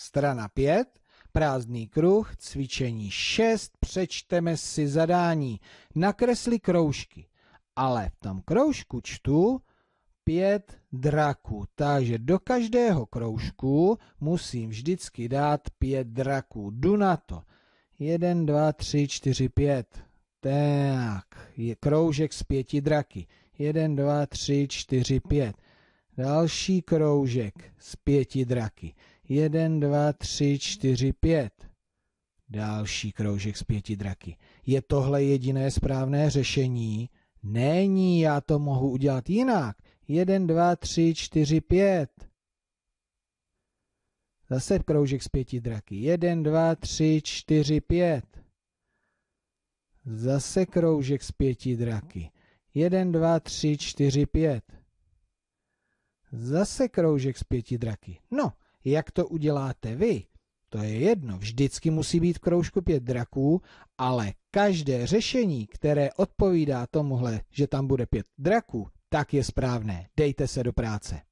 Strana 5, prázdný kruh, cvičení 6, přečteme si zadání, nakresli kroužky. Ale v tom kroužku čtu pět draků, takže do každého kroužku musím vždycky dát pět draků. Jdu na to. 1, 2, 3, 4, 5. Tak, je kroužek z pěti draky. 1, 2, 3, 4, 5. Další kroužek z pěti draky. Jeden, dva, tři, čtyři, pět. Další kroužek z pěti draky. Je tohle jediné správné řešení? Není, já to mohu udělat jinak. Jeden, dva, tři, čtyři, pět. Zase kroužek z pěti draky. Jeden, dva, tři, čtyři, pět. Zase kroužek z pěti draky. Jeden, dva, tři, čtyři, pět. Zase kroužek z pěti draky. No, jak to uděláte vy, to je jedno, vždycky musí být v kroužku pět draků, ale každé řešení, které odpovídá tomuhle, že tam bude pět draků, tak je správné. Dejte se do práce.